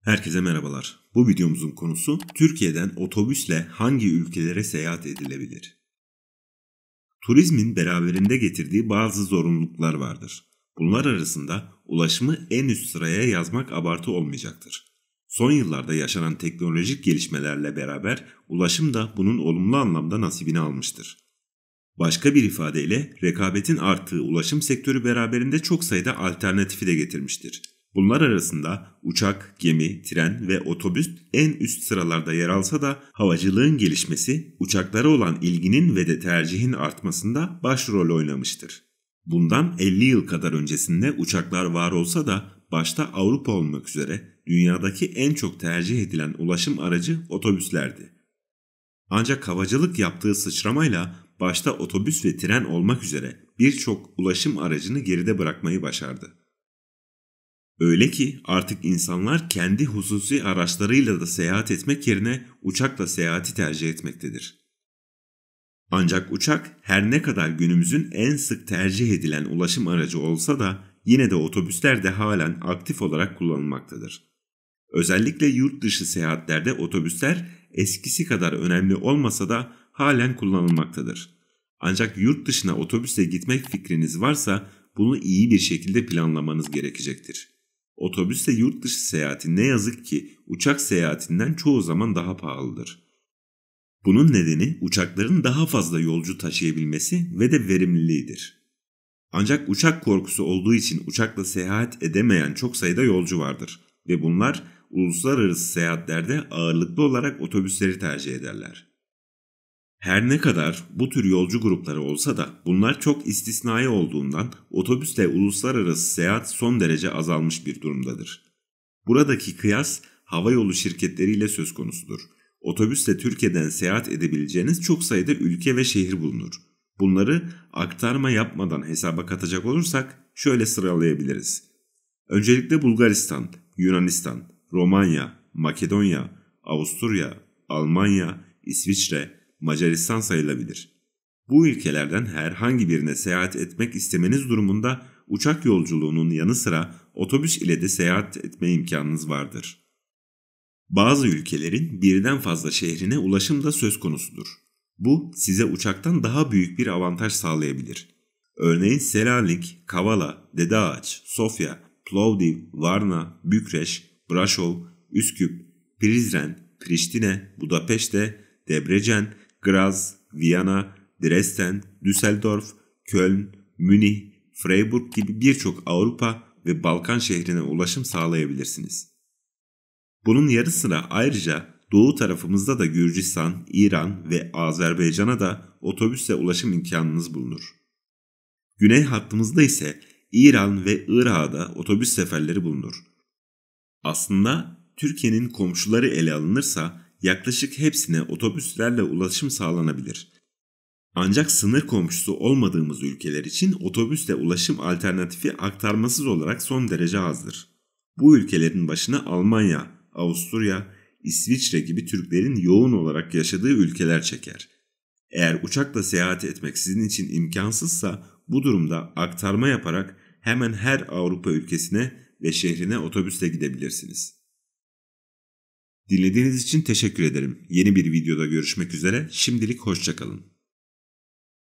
Herkese merhabalar. Bu videomuzun konusu Türkiye'den otobüsle hangi ülkelere seyahat edilebilir? Turizmin beraberinde getirdiği bazı zorunluluklar vardır. Bunlar arasında ulaşımı en üst sıraya yazmak abartı olmayacaktır. Son yıllarda yaşanan teknolojik gelişmelerle beraber ulaşım da bunun olumlu anlamda nasibini almıştır. Başka bir ifadeyle rekabetin arttığı ulaşım sektörü beraberinde çok sayıda alternatifi de getirmiştir. Bunlar arasında uçak, gemi, tren ve otobüs en üst sıralarda yer alsa da havacılığın gelişmesi uçaklara olan ilginin ve de tercihin artmasında başrol oynamıştır. Bundan 50 yıl kadar öncesinde uçaklar var olsa da başta Avrupa olmak üzere dünyadaki en çok tercih edilen ulaşım aracı otobüslerdi. Ancak havacılık yaptığı sıçramayla başta otobüs ve tren olmak üzere birçok ulaşım aracını geride bırakmayı başardı. Öyle ki artık insanlar kendi hususi araçlarıyla da seyahat etmek yerine uçakla seyahati tercih etmektedir. Ancak uçak her ne kadar günümüzün en sık tercih edilen ulaşım aracı olsa da yine de otobüsler de halen aktif olarak kullanılmaktadır. Özellikle yurt dışı seyahatlerde otobüsler eskisi kadar önemli olmasa da halen kullanılmaktadır. Ancak yurt dışına otobüsle gitmek fikriniz varsa bunu iyi bir şekilde planlamanız gerekecektir. Otobüsle yurt dışı seyahati ne yazık ki uçak seyahatinden çoğu zaman daha pahalıdır. Bunun nedeni uçakların daha fazla yolcu taşıyabilmesi ve de verimliliğidir. Ancak uçak korkusu olduğu için uçakla seyahat edemeyen çok sayıda yolcu vardır ve bunlar uluslararası seyahatlerde ağırlıklı olarak otobüsleri tercih ederler. Her ne kadar bu tür yolcu grupları olsa da bunlar çok istisnai olduğundan otobüsle uluslararası seyahat son derece azalmış bir durumdadır. Buradaki kıyas hava yolu şirketleriyle söz konusudur. Otobüsle Türkiye'den seyahat edebileceğiniz çok sayıda ülke ve şehir bulunur. Bunları aktarma yapmadan hesaba katacak olursak şöyle sıralayabiliriz. Öncelikle Bulgaristan, Yunanistan, Romanya, Makedonya, Avusturya, Almanya, İsviçre, Macaristan sayılabilir. Bu ülkelerden herhangi birine seyahat etmek istemeniz durumunda uçak yolculuğunun yanı sıra otobüs ile de seyahat etme imkanınız vardır. Bazı ülkelerin birden fazla şehrine ulaşım da söz konusudur. Bu size uçaktan daha büyük bir avantaj sağlayabilir. Örneğin Selanik, Kavala, Dede Ağaç, Sofya, Plovdiv, Varna, Bükreş, Braşov, Üsküp, Prizren, Priştine, Budapeşte, Debrecen, Graz, Viyana, Dresden, Düsseldorf, Köln, Münih, Freiburg gibi birçok Avrupa ve Balkan şehrine ulaşım sağlayabilirsiniz. Bunun yarı sıra ayrıca doğu tarafımızda da Gürcistan, İran ve Azerbaycan'a da otobüsle ulaşım imkanınız bulunur. Güney hattımızda ise İran ve Irak'a da otobüs seferleri bulunur. Aslında Türkiye'nin komşuları ele alınırsa yaklaşık hepsine otobüslerle ulaşım sağlanabilir. Ancak sınır komşusu olmadığımız ülkeler için otobüsle ulaşım alternatifi aktarmasız olarak son derece azdır. Bu ülkelerin başına Almanya, Avusturya, İsviçre gibi Türklerin yoğun olarak yaşadığı ülkeler çeker. Eğer uçakla seyahat etmek sizin için imkansızsa bu durumda aktarma yaparak hemen her Avrupa ülkesine ve şehrine otobüsle gidebilirsiniz. Dinlediğiniz için teşekkür ederim. Yeni bir videoda görüşmek üzere. Şimdilik hoşçakalın.